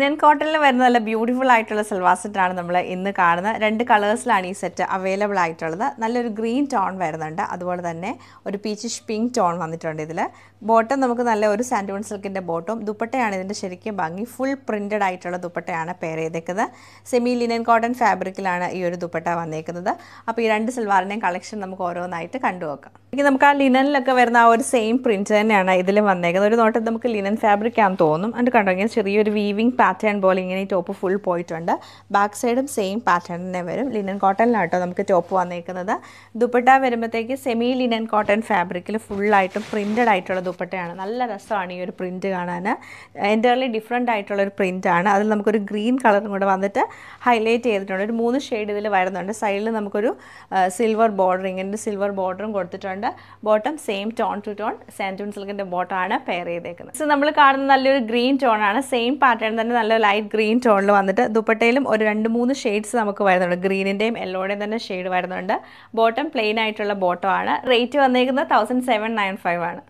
linen കോട്ടണിൽ വരുന്ന നല്ല ബ്യൂട്ടിഫുൾ ആയിട്ടുള്ള സിൽവാ സെറ്റാണ് നമ്മൾ ഇന്ന് കാണുന്നത് രണ്ട് കളേഴ്സിലാണ് ഈ സെറ്റ് അവൈലബിൾ ആയിട്ടുള്ളത് നല്ലൊരു ഗ്രീൻ ടോൺ വരുന്നുണ്ട് അതുപോലെ തന്നെ ഒരു പീച്ചിഷ് പിങ്ക് ടോൺ വന്നിട്ടുണ്ട് ഇതിൽ ബോട്ടം നമുക്ക് നല്ല ഒരു സാൻഡോൺ സിൽക്കിൻ്റെ ബോട്ടവും ദുപ്പട്ടയാണ് ഇതിൻ്റെ ശരിക്കും ഭംഗി ഫുൾ പ്രിൻറ്റഡ് ആയിട്ടുള്ള ദുപ്പട്ടയാണ് പെയർ ചെയ്തേക്കുന്നത് സെമി ലിനൻ കോട്ടൺ ഫാബ്രിക്കിലാണ് ഈ ഒരു ദുപ്പട്ട വന്നേക്കുന്നത് അപ്പോൾ ഈ രണ്ട് സിൽവാറിൻ്റെയും കളക്ഷൻ നമുക്ക് ഓരോന്നായിട്ട് കണ്ടുവെക്കാം ഇനി നമുക്ക് ആ ലിനനിലൊക്കെ വരുന്ന ആ ഒരു സെയിം പ്രിന്റ് തന്നെയാണ് ഇതിൽ വന്നേക്കുന്നത് ഒരു നോട്ടത്തിൽ നമുക്ക് ലിനൻ ഫാബ്രിക് ആണെന്ന് തോന്നും അത് കണ്ടോ ഇങ്ങനെ ചെറിയൊരു വീവിംഗ് പാറ്റേൺ പോലെ ഇങ്ങനെ ഈ ടോപ്പ് ഫുൾ പോയിട്ടുണ്ട് ബാക്ക് സൈഡും സെയിം പാറ്റേൺ തന്നെ വരും ലിനൻ കോട്ടണിലാട്ടോ നമുക്ക് ടോപ്പ് വന്നേക്കുന്നത് ദുപ്പട്ട വരുമ്പോഴത്തേക്ക് സെമി ലിനൻ കോട്ടൺ ഫാബ്രിക്കിൽ ഫുള്ളായിട്ടും പ്രിൻറ്റഡ് ആയിട്ടുള്ള ദുപ്പട്ടയാണ് നല്ല രസമാണ് ഈ ഒരു പ്രിൻറ്റ് കാണാൻ എൻ്റർലി ഡിഫറെൻ്റ് ആയിട്ടുള്ള ഒരു പ്രിൻറ്റാണ് അതിൽ നമുക്കൊരു ഗ്രീൻ കളറും കൂടെ വന്നിട്ട് ഹൈലൈറ്റ് ചെയ്തിട്ടുണ്ട് ഒരു മൂന്ന് ഷെയ്ഡ് ഇതിൽ വരുന്നുണ്ട് സൈഡിൽ നമുക്കൊരു സിൽവർ ബോർഡർ ഇങ്ങനെ സിൽവർ ബോർഡറും കൊടുത്തിട്ടുണ്ട് സിൽക്കിൻ്റെ bottom same tone to tone സാൻഡൂൺ സിൽക്കിൻ്റെ ബോട്ടമാണ് പെയർ ചെയ്തേക്കുന്നത് സോ നമ്മൾ കാണുന്ന നല്ലൊരു ഗ്രീൻ ടോണാണ് സെയിം പാറ്റേൺ തന്നെ നല്ല ലൈറ്റ് ഗ്രീൻ ടോണിൽ വന്നിട്ട് ദുപ്പട്ടയിലും ഒരു രണ്ട് മൂന്ന് ഷെയ്ഡ്സ് നമുക്ക് വരുന്നുണ്ട് ഗ്രീനിൻ്റെയും യെല്ലോയുടെയും തന്നെ ഷെയ്ഡ് വരുന്നുണ്ട് ബോട്ടം പ്ലെയിൻ ആയിട്ടുള്ള ബോട്ടമാണ് റേറ്റ് വന്നേക്കുന്നത് തൗസൻഡ് സെവൻ നയൻ ഫൈവ് ആണ്